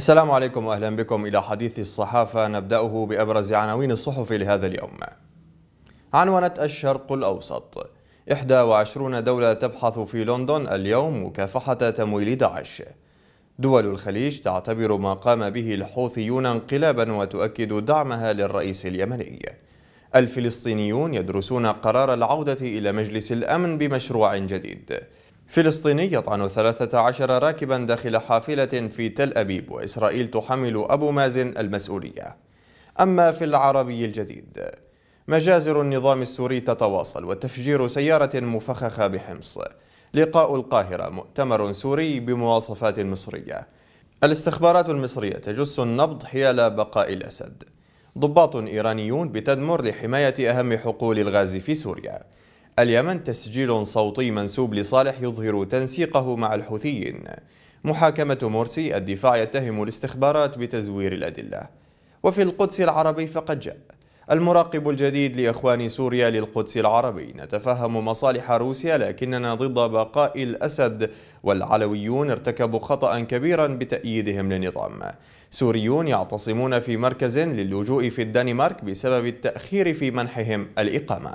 السلام عليكم واهلا بكم الى حديث الصحافه نبداه بابرز عناوين الصحف لهذا اليوم. عنونت الشرق الاوسط 21 دوله تبحث في لندن اليوم مكافحه تمويل داعش. دول الخليج تعتبر ما قام به الحوثيون انقلابا وتؤكد دعمها للرئيس اليمني. الفلسطينيون يدرسون قرار العوده الى مجلس الامن بمشروع جديد. فلسطيني يطعن 13 راكبا داخل حافلة في تل أبيب وإسرائيل تحمل أبو مازن المسؤولية أما في العربي الجديد مجازر النظام السوري تتواصل وتفجير سيارة مفخخة بحمص لقاء القاهرة مؤتمر سوري بمواصفات مصرية الاستخبارات المصرية تجس النبض حيال بقاء الأسد ضباط إيرانيون بتدمر لحماية أهم حقول الغاز في سوريا اليمن تسجيل صوتي منسوب لصالح يظهر تنسيقه مع الحوثيين محاكمة مرسي الدفاع يتهم الاستخبارات بتزوير الأدلة وفي القدس العربي فقد جاء المراقب الجديد لإخوان سوريا للقدس العربي نتفهم مصالح روسيا لكننا ضد بقاء الأسد والعلويون ارتكبوا خطأ كبيرا بتأييدهم للنظام سوريون يعتصمون في مركز للجوء في الدنمارك بسبب التأخير في منحهم الإقامة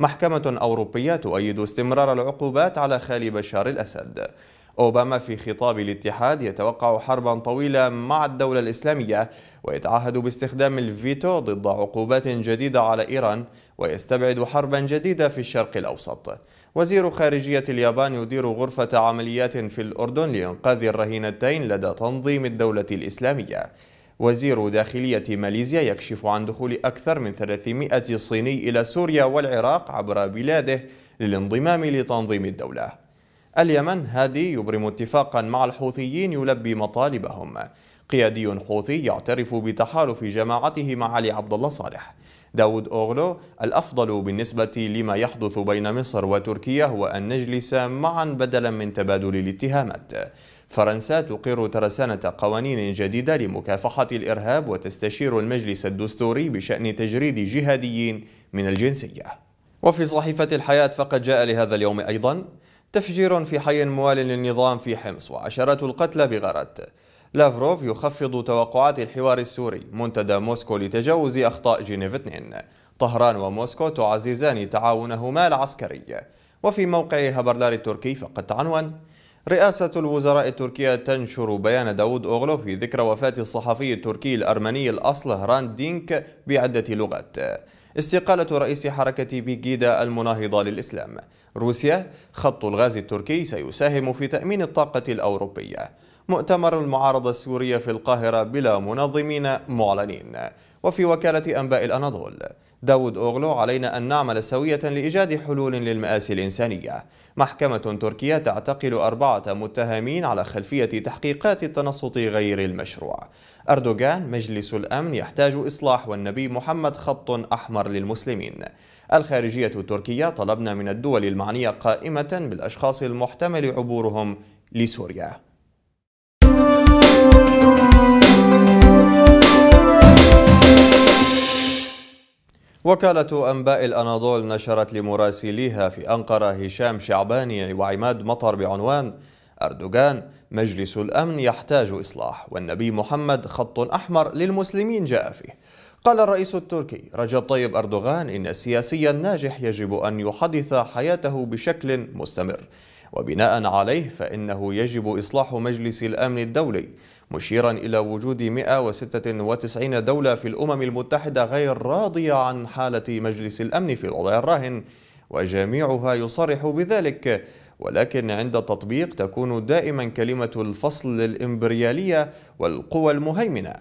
محكمة أوروبية تؤيد استمرار العقوبات على خالي بشار الأسد أوباما في خطاب الاتحاد يتوقع حربا طويلة مع الدولة الإسلامية ويتعهد باستخدام الفيتو ضد عقوبات جديدة على إيران ويستبعد حربا جديدة في الشرق الأوسط وزير خارجية اليابان يدير غرفة عمليات في الأردن لإنقاذ الرهينتين لدى تنظيم الدولة الإسلامية وزير داخلية ماليزيا يكشف عن دخول أكثر من 300 صيني إلى سوريا والعراق عبر بلاده للانضمام لتنظيم الدولة اليمن هادي يبرم اتفاقا مع الحوثيين يلبي مطالبهم قيادي حوثي يعترف بتحالف جماعته مع علي عبد الله صالح داود أوغلو الأفضل بالنسبة لما يحدث بين مصر وتركيا هو أن نجلس معا بدلا من تبادل الاتهامات فرنسا تقر ترسانة قوانين جديدة لمكافحة الإرهاب وتستشير المجلس الدستوري بشأن تجريد جهاديين من الجنسية وفي صحيفة الحياة فقد جاء لهذا اليوم أيضا تفجير في حي موال للنظام في حمص وعشرات القتلى بغرات لافروف يخفض توقعات الحوار السوري منتدى موسكو لتجاوز أخطاء جنيف 2 طهران وموسكو تعززان تعاونهما العسكري وفي موقع هبرلار التركي فقد عنوان رئاسة الوزراء التركية تنشر بيان داود أوغلو في ذكرى وفاة الصحفي التركي الأرمني الأصل هران دينك بعدة لغات استقالة رئيس حركة بيجيدا المناهضة للإسلام روسيا خط الغاز التركي سيساهم في تأمين الطاقة الأوروبية مؤتمر المعارضة السورية في القاهرة بلا منظمين معلنين وفي وكالة أنباء الأناضول داود أوغلو علينا أن نعمل سوية لإيجاد حلول للمآسي الإنسانية محكمة تركيا تعتقل أربعة متهمين على خلفية تحقيقات التنصت غير المشروع أردوغان مجلس الأمن يحتاج إصلاح والنبي محمد خط أحمر للمسلمين الخارجية التركية طلبنا من الدول المعنية قائمة بالأشخاص المحتمل عبورهم لسوريا وكالة أنباء الأناضول نشرت لمراسليها في أنقرة هشام شعباني وعماد مطر بعنوان أردوغان مجلس الأمن يحتاج إصلاح والنبي محمد خط أحمر للمسلمين جاء فيه قال الرئيس التركي رجب طيب أردوغان إن السياسي الناجح يجب أن يحدث حياته بشكل مستمر وبناء عليه فإنه يجب إصلاح مجلس الأمن الدولي مشيرا إلى وجود 196 دولة في الأمم المتحدة غير راضية عن حالة مجلس الأمن في الوضع الراهن وجميعها يصرح بذلك ولكن عند التطبيق تكون دائما كلمة الفصل الإمبريالية والقوى المهيمنة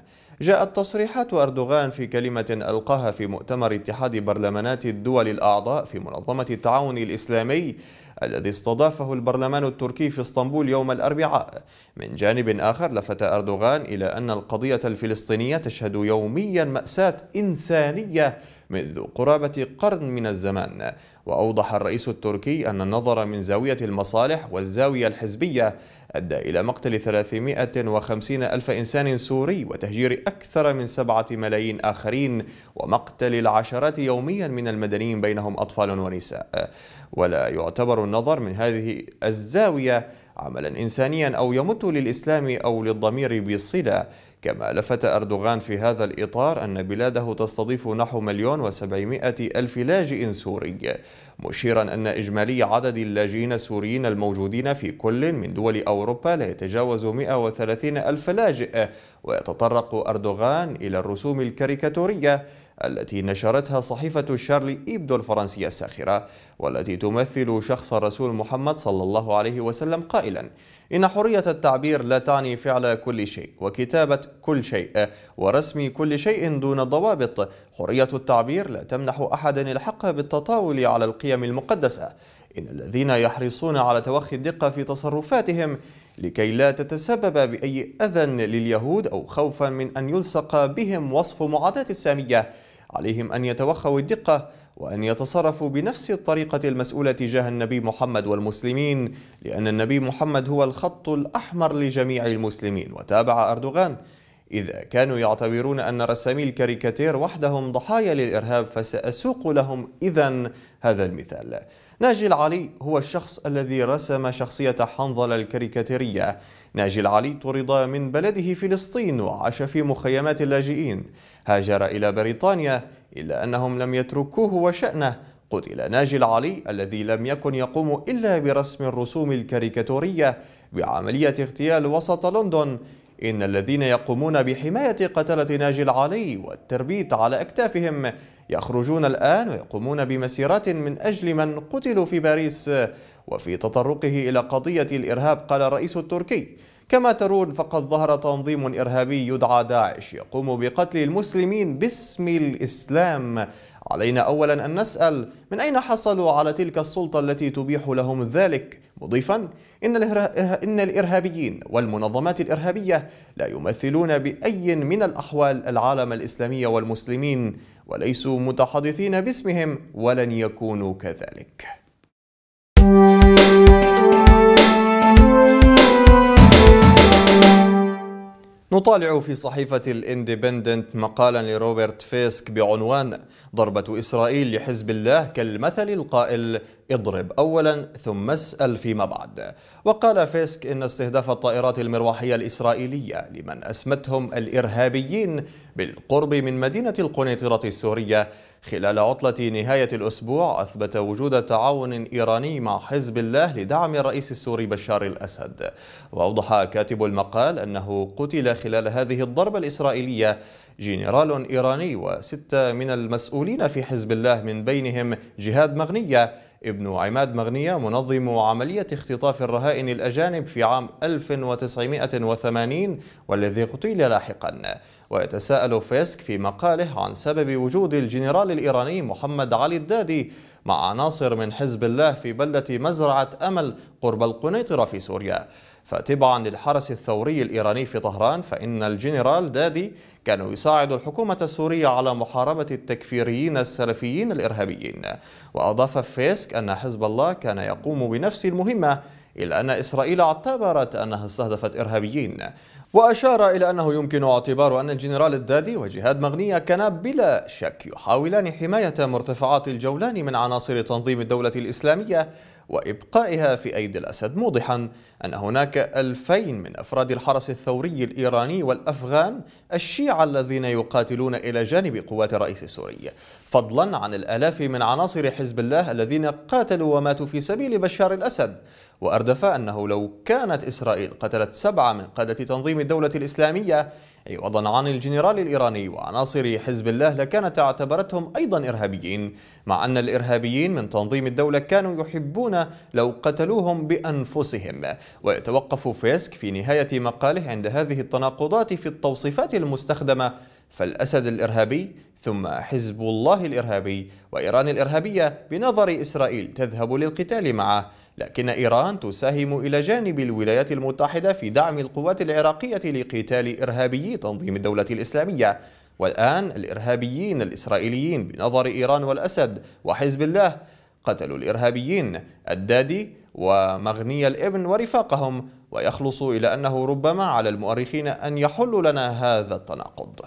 جاءت تصريحات أردوغان في كلمة ألقاها في مؤتمر اتحاد برلمانات الدول الأعضاء في منظمة التعاون الإسلامي الذي استضافه البرلمان التركي في اسطنبول يوم الأربعاء من جانب آخر لفت أردوغان إلى أن القضية الفلسطينية تشهد يوميا مأساة إنسانية منذ قرابة قرن من الزمان وأوضح الرئيس التركي أن النظر من زاوية المصالح والزاوية الحزبية أدى إلى مقتل 350 ألف إنسان سوري وتهجير أكثر من 7 ملايين آخرين ومقتل العشرات يوميا من المدنيين بينهم أطفال ونساء ولا يعتبر النظر من هذه الزاوية عملا إنسانيا أو يمت للإسلام أو للضمير بصلة كما لفت أردوغان في هذا الإطار أن بلاده تستضيف نحو مليون وسبعمائة ألف لاجئ سوري مشيرا أن إجمالي عدد اللاجئين السوريين الموجودين في كل من دول أوروبا لا يتجاوز 130 ألف لاجئ ويتطرق أردوغان إلى الرسوم الكاريكاتورية التي نشرتها صحيفة شارلي إيبدو الفرنسية الساخرة والتي تمثل شخص الرسول محمد صلى الله عليه وسلم قائلا إن حرية التعبير لا تعني فعل كل شيء وكتابة كل شيء ورسم كل شيء دون ضوابط حرية التعبير لا تمنح أحدا الحق بالتطاول على القيم المقدسة إن الذين يحرصون على توخي الدقة في تصرفاتهم لكي لا تتسبب بأي أذى لليهود أو خوفا من أن يلصق بهم وصف معاداة السامية عليهم أن يتوخوا الدقة وأن يتصرفوا بنفس الطريقة المسؤولة تجاه النبي محمد والمسلمين لأن النبي محمد هو الخط الأحمر لجميع المسلمين وتابع أردوغان إذا كانوا يعتبرون أن رسامي الكاريكاتير وحدهم ضحايا للإرهاب فسأسوق لهم إذا هذا المثال ناجي العلي هو الشخص الذي رسم شخصية حنظلة الكاريكاتيرية ناجي العلي طرد من بلده فلسطين وعاش في مخيمات اللاجئين هاجر إلى بريطانيا إلا أنهم لم يتركوه وشأنه قتل ناجي العلي الذي لم يكن يقوم إلا برسم الرسوم الكاريكاتورية بعملية اغتيال وسط لندن إن الذين يقومون بحماية قتلة ناجي العلي والتربيت على أكتافهم يخرجون الآن ويقومون بمسيرات من أجل من قتلوا في باريس وفي تطرقه إلى قضية الإرهاب قال الرئيس التركي كما ترون فقد ظهر تنظيم إرهابي يدعى داعش يقوم بقتل المسلمين باسم الإسلام علينا أولا أن نسأل من أين حصلوا على تلك السلطة التي تبيح لهم ذلك مضيفا إن, الإرهابيين والمنظمات الإرهابية لا يمثلون بأي من الأحوال العالم الإسلامي والمسلمين وليسوا متحدثين باسمهم ولن يكونوا كذلك نطالع في صحيفة الاندبندنت مقالا لروبرت فيسك بعنوان ضربة إسرائيل لحزب الله كالمثل القائل اضرب أولا ثم اسأل فيما بعد وقال فيسك إن استهداف الطائرات المروحية الإسرائيلية لمن أسمتهم الإرهابيين بالقرب من مدينة القنيطرة السورية خلال عطلة نهاية الأسبوع أثبت وجود تعاون إيراني مع حزب الله لدعم الرئيس السوري بشار الأسد وأوضح كاتب المقال أنه قتل خلال هذه الضربة الإسرائيلية جنرال إيراني وستة من المسؤولين في حزب الله من بينهم جهاد مغنية ابن عماد مغنية منظم عملية اختطاف الرهائن الأجانب في عام 1980 والذي قتل لاحقا ويتساءل فيسك في مقاله عن سبب وجود الجنرال الإيراني محمد علي الدادي مع عناصر من حزب الله في بلدة مزرعة أمل قرب القنيطرة في سوريا فتبعا للحرس الثوري الإيراني في طهران فإن الجنرال دادي كان يساعد الحكومة السورية على محاربة التكفيريين السلفيين الإرهابيين وأضاف فيسك أن حزب الله كان يقوم بنفس المهمة إلا أن إسرائيل اعتبرت أنها استهدفت إرهابيين وأشار إلى أنه يمكن اعتبار أن الجنرال الدادي وجهاد مغنية كانا بلا شك يحاولان حماية مرتفعات الجولان من عناصر تنظيم الدولة الإسلامية وإبقائها في أيدي الأسد موضحا أن هناك ألفين من أفراد الحرس الثوري الإيراني والأفغان الشيعة الذين يقاتلون إلى جانب قوات الرئيس السوري فضلا عن الآلاف من عناصر حزب الله الذين قاتلوا وماتوا في سبيل بشار الأسد وأردف أنه لو كانت إسرائيل قتلت سبعة من قادة تنظيم الدولة الإسلامية عوضا عن الجنرال الإيراني وعناصر حزب الله لكانت اعتبرتهم أيضا إرهابيين مع أن الإرهابيين من تنظيم الدولة كانوا يحبون لو قتلوهم بأنفسهم ويتوقف فيسك في نهاية مقاله عند هذه التناقضات في التوصيفات المستخدمة فالأسد الإرهابي ثم حزب الله الإرهابي وإيران الإرهابية بنظر إسرائيل تذهب للقتال معه لكن إيران تساهم إلى جانب الولايات المتحدة في دعم القوات العراقية لقتال إرهابيين في تنظيم الدولة الإسلامية والآن الإرهابيين الإسرائيليين بنظر إيران والأسد وحزب الله قتلوا الإرهابيين الدادي ومغني الابن ورفاقهم ويخلص إلى أنه ربما على المؤرخين أن يحل لنا هذا التناقض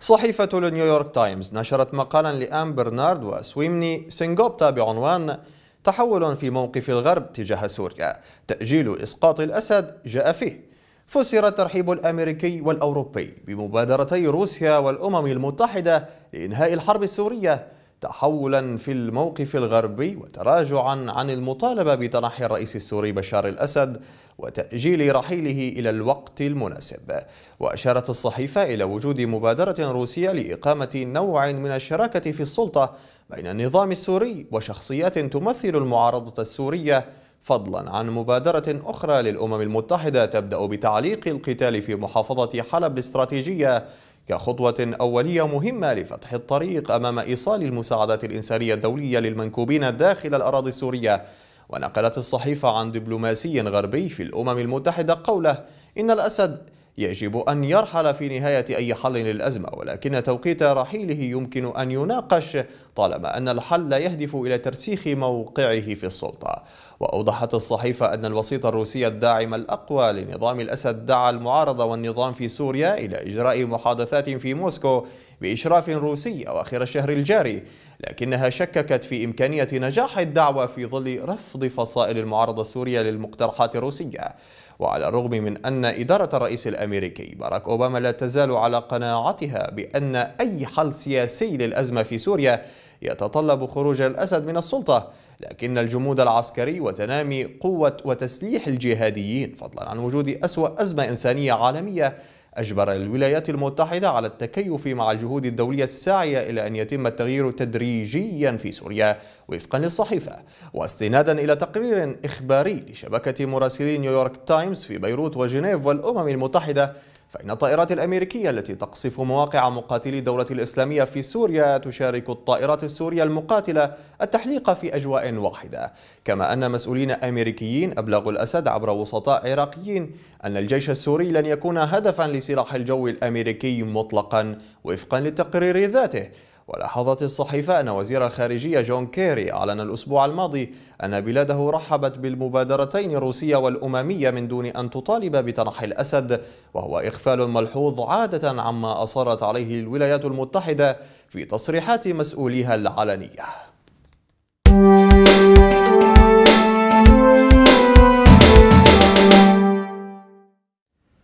صحيفة نيويورك تايمز نشرت مقالا لآن برنارد وسويمني سينغوبتا بعنوان تحول في موقف الغرب تجاه سوريا تأجيل إسقاط الأسد جاء فيه فسر الترحيب الأمريكي والأوروبي بمبادرتي روسيا والأمم المتحدة لإنهاء الحرب السورية تحولا في الموقف الغربي وتراجعا عن المطالبة بتنحي الرئيس السوري بشار الأسد وتأجيل رحيله إلى الوقت المناسب وأشارت الصحيفة إلى وجود مبادرة روسية لإقامة نوع من الشراكة في السلطة بين النظام السوري وشخصيات تمثل المعارضة السورية فضلا عن مبادرة أخرى للأمم المتحدة تبدأ بتعليق القتال في محافظة حلب الاستراتيجية كخطوة أولية مهمة لفتح الطريق أمام إيصال المساعدات الإنسانية الدولية للمنكوبين داخل الأراضي السورية ونقلت الصحيفة عن دبلوماسي غربي في الأمم المتحدة قوله إن الأسد يجب أن يرحل في نهاية أي حل للأزمة ولكن توقيت رحيله يمكن أن يناقش طالما أن الحل لا يهدف إلى ترسيخ موقعه في السلطة وأوضحت الصحيفة أن الوسيط الروسي الداعم الأقوى لنظام الأسد دعا المعارضة والنظام في سوريا إلى إجراء محادثات في موسكو بإشراف روسي أواخر الشهر الجاري لكنها شككت في إمكانية نجاح الدعوة في ظل رفض فصائل المعارضة السورية للمقترحات الروسية وعلى الرغم من أن إدارة الرئيس الأمريكي باراك أوباما لا تزال على قناعتها بأن أي حل سياسي للأزمة في سوريا يتطلب خروج الأسد من السلطة لكن الجمود العسكري وتنامي قوة وتسليح الجهاديين فضلا عن وجود أسوأ أزمة إنسانية عالمية أجبر الولايات المتحدة على التكيف مع الجهود الدولية الساعية إلى أن يتم التغيير تدريجيا في سوريا وفقا للصحيفة واستنادا إلى تقرير إخباري لشبكة مراسلي نيويورك تايمز في بيروت وجنيف والأمم المتحدة فإن الطائرات الأمريكية التي تقصف مواقع مقاتلي الدولة الإسلامية في سوريا تشارك الطائرات السورية المقاتلة التحليق في أجواء واحدة كما أن مسؤولين أمريكيين أبلغوا الأسد عبر وسطاء عراقيين أن الجيش السوري لن يكون هدفا لسلاح الجو الأمريكي مطلقا وفقا للتقرير ذاته ولاحظت الصحيفة أن وزير الخارجية جون كيري أعلن الأسبوع الماضي أن بلاده رحبت بالمبادرتين الروسية والأممية من دون أن تطالب بتنحي الأسد وهو إغفال ملحوظ عادة عما أصرت عليه الولايات المتحدة في تصريحات مسؤوليها العلنية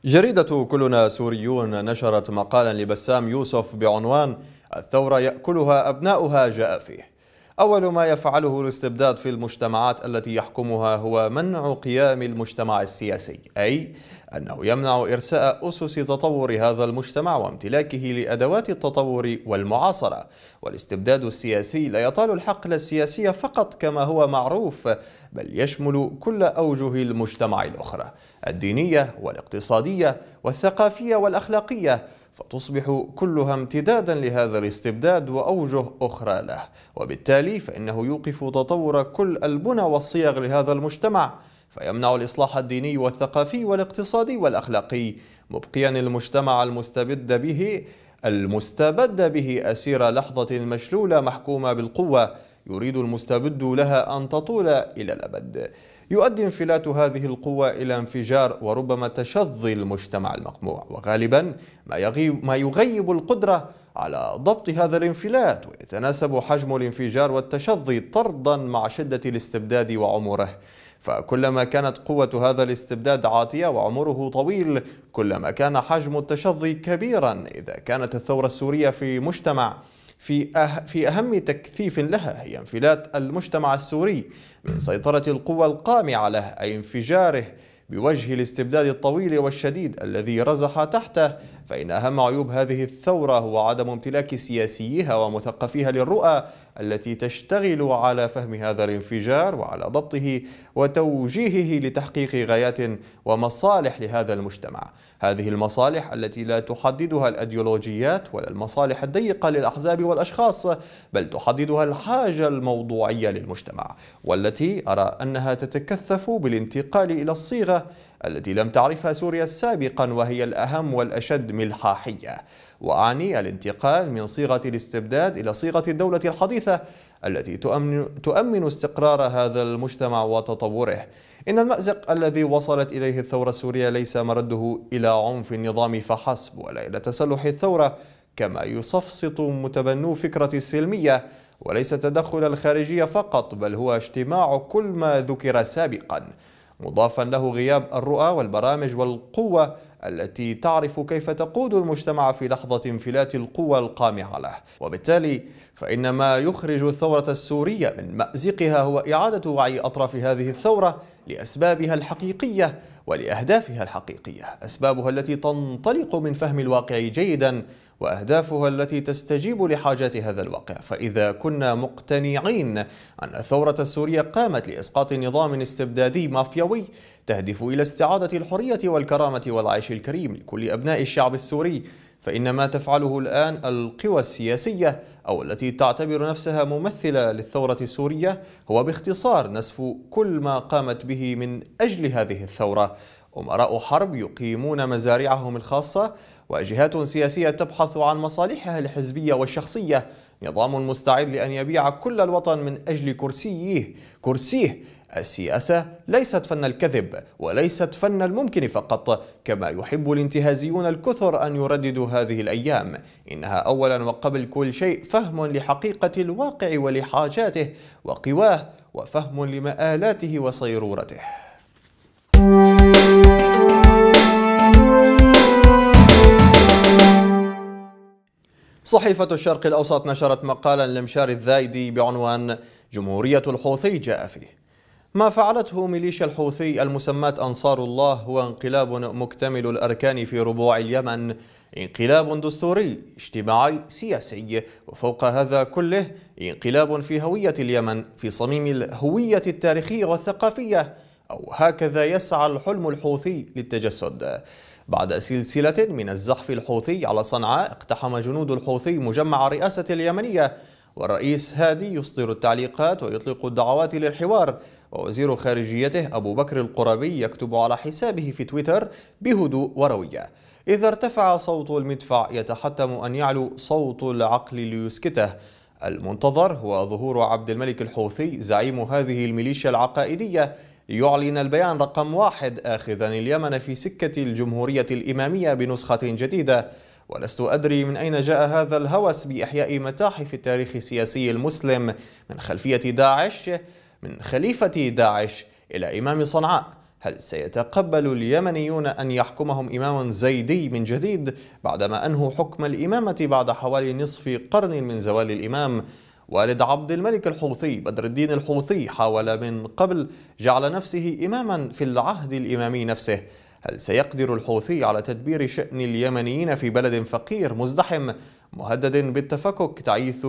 جريدة كلنا سوريون نشرت مقالا لبسام يوسف بعنوان الثورة يأكلها أبناؤها جاء فيه أول ما يفعله الاستبداد في المجتمعات التي يحكمها هو منع قيام المجتمع السياسي أي أنه يمنع إرساء أسس تطور هذا المجتمع وامتلاكه لأدوات التطور والمعاصرة والاستبداد السياسي لا يطال الحقل السياسي فقط كما هو معروف بل يشمل كل أوجه المجتمع الأخرى الدينية والاقتصادية والثقافية والأخلاقية فتصبح كلها امتدادا لهذا الاستبداد وأوجه أخرى له وبالتالي فإنه يوقف تطور كل البنى والصيغ لهذا المجتمع فيمنع الإصلاح الديني والثقافي والاقتصادي والأخلاقي مبقيا المجتمع المستبد به المستبد به أسير لحظة مشلولة محكومة بالقوة يريد المستبد لها أن تطول إلى الأبد يؤدي انفلات هذه القوى إلى انفجار وربما تشظي المجتمع المقموع وغالبا ما, يغيب ما يغيب القدرة على ضبط هذا الانفلات ويتناسب حجم الانفجار والتشظي طردا مع شدة الاستبداد وعمره فكلما كانت قوة هذا الاستبداد عاطية وعمره طويل كلما كان حجم التشظي كبيرا إذا كانت الثورة السورية في مجتمع في أه في أهم تكثيف لها هي انفلات المجتمع السوري من سيطرة القوى القامعة له أي انفجاره بوجه الاستبداد الطويل والشديد الذي رزح تحته فإن أهم عيوب هذه الثورة هو عدم امتلاك سياسيها ومثقفيها للرؤى التي تشتغل على فهم هذا الانفجار وعلى ضبطه وتوجيهه لتحقيق غايات ومصالح لهذا المجتمع هذه المصالح التي لا تحددها الأديولوجيات ولا المصالح الضيقة للأحزاب والأشخاص بل تحددها الحاجة الموضوعية للمجتمع والتي أرى أنها تتكثف بالانتقال إلى الصيغة التي لم تعرفها سوريا سابقا وهي الأهم والأشد ملحاحية وأعني الانتقال من صيغة الاستبداد إلى صيغة الدولة الحديثة التي تؤمن, تؤمن استقرار هذا المجتمع وتطوره إن المأزق الذي وصلت إليه الثورة السورية ليس مرده إلى عنف النظام فحسب ولا إلى تسلح الثورة كما يصفصط متبنو فكرة السلمية وليس تدخل الخارجية فقط بل هو اجتماع كل ما ذكر سابقاً مضافا له غياب الرؤى والبرامج والقوة التي تعرف كيف تقود المجتمع في لحظة انفلات القوى القامعة له وبالتالي فإن ما يخرج الثورة السورية من مأزقها هو إعادة وعي أطراف هذه الثورة لأسبابها الحقيقية ولأهدافها الحقيقية أسبابها التي تنطلق من فهم الواقع جيدا وأهدافها التي تستجيب لحاجات هذا الواقع فإذا كنا مقتنعين أن الثورة السورية قامت لإسقاط نظام استبدادي مافيوي تهدف إلى استعادة الحرية والكرامة والعيش الكريم لكل أبناء الشعب السوري فإن ما تفعله الآن القوى السياسية أو التي تعتبر نفسها ممثلة للثورة السورية هو باختصار نسف كل ما قامت به من أجل هذه الثورة أمراء حرب يقيمون مزارعهم الخاصة وجهات سياسية تبحث عن مصالحها الحزبية والشخصية نظام مستعد لأن يبيع كل الوطن من أجل كرسيه كرسيه السياسة ليست فن الكذب وليست فن الممكن فقط كما يحب الانتهازيون الكثر أن يرددوا هذه الأيام إنها أولا وقبل كل شيء فهم لحقيقة الواقع ولحاجاته وقواه وفهم لمآلاته وصيرورته صحيفة الشرق الأوسط نشرت مقالا لمشار الذايدي بعنوان جمهورية الحوثي جاء فيه ما فعلته ميليشيا الحوثي المسماة أنصار الله هو انقلاب مكتمل الأركان في ربوع اليمن انقلاب دستوري اجتماعي سياسي وفوق هذا كله انقلاب في هوية اليمن في صميم الهوية التاريخية والثقافية أو هكذا يسعى الحلم الحوثي للتجسد بعد سلسلة من الزحف الحوثي على صنعاء اقتحم جنود الحوثي مجمع رئاسة اليمنية والرئيس هادي يصدر التعليقات ويطلق الدعوات للحوار ووزير خارجيته أبو بكر القربي يكتب على حسابه في تويتر بهدوء وروية إذا ارتفع صوت المدفع يتحتم أن يعلو صوت العقل ليسكته المنتظر هو ظهور عبد الملك الحوثي زعيم هذه الميليشيا العقائدية ليعلن البيان رقم واحد آخذا اليمن في سكة الجمهورية الإمامية بنسخة جديدة ولست أدري من أين جاء هذا الهوس بإحياء متاحف التاريخ السياسي المسلم من خلفية داعش من خليفة داعش إلى إمام صنعاء هل سيتقبل اليمنيون أن يحكمهم إمام زيدي من جديد بعدما أنهوا حكم الإمامة بعد حوالي نصف قرن من زوال الإمام؟ والد عبد الملك الحوثي بدر الدين الحوثي حاول من قبل جعل نفسه إماما في العهد الإمامي نفسه هل سيقدر الحوثي على تدبير شأن اليمنيين في بلد فقير مزدحم مهدد بالتفكك تعيث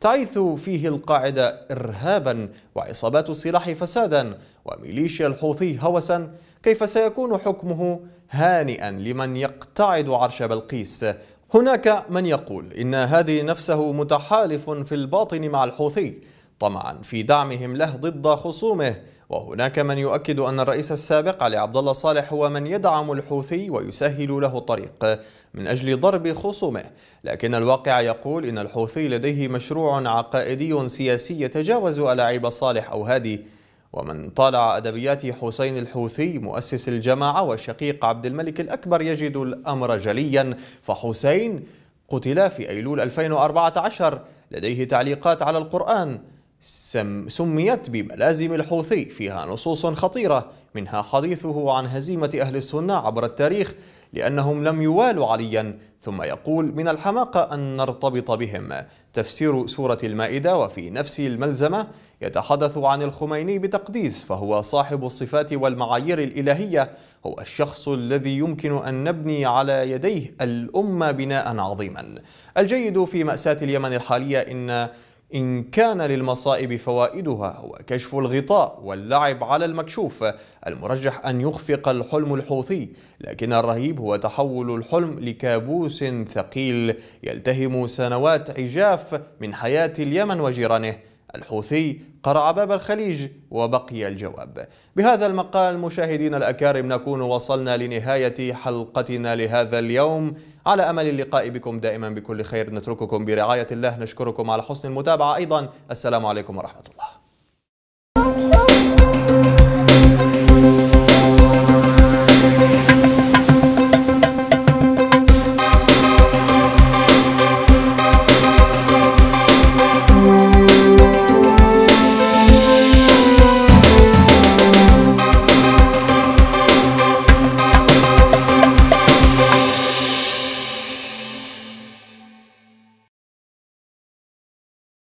تعيث فيه القاعدة إرهابا وعصابات السلاح فسادا وميليشيا الحوثي هوسا كيف سيكون حكمه هانئا لمن يقتعد عرش بلقيس هناك من يقول إن هادي نفسه متحالف في الباطن مع الحوثي طمعا في دعمهم له ضد خصومه وهناك من يؤكد أن الرئيس السابق علي عبد الله صالح هو من يدعم الحوثي ويسهل له الطريق من أجل ضرب خصومه لكن الواقع يقول إن الحوثي لديه مشروع عقائدي سياسي يتجاوز ألاعيب صالح أو هادي ومن طالع أدبيات حسين الحوثي مؤسس الجماعة وشقيق عبد الملك الأكبر يجد الأمر جليا فحسين قتل في أيلول 2014 لديه تعليقات على القرآن سميت بملازم الحوثي فيها نصوص خطيرة منها حديثه عن هزيمة أهل السنة عبر التاريخ لأنهم لم يوالوا عليا ثم يقول من الحماقة أن نرتبط بهم تفسير سورة المائدة وفي نفس الملزمة يتحدث عن الخميني بتقديس فهو صاحب الصفات والمعايير الإلهية هو الشخص الذي يمكن أن نبني على يديه الأمة بناء عظيما الجيد في مأساة اليمن الحالية إن إن كان للمصائب فوائدها هو كشف الغطاء واللعب على المكشوف المرجح أن يخفق الحلم الحوثي لكن الرهيب هو تحول الحلم لكابوس ثقيل يلتهم سنوات عجاف من حياة اليمن وجيرانه الحوثي قرع باب الخليج وبقي الجواب بهذا المقال مشاهدينا الأكارم نكون وصلنا لنهاية حلقتنا لهذا اليوم على أمل اللقاء بكم دائما بكل خير نترككم برعاية الله نشكركم على حسن المتابعة أيضا السلام عليكم ورحمة الله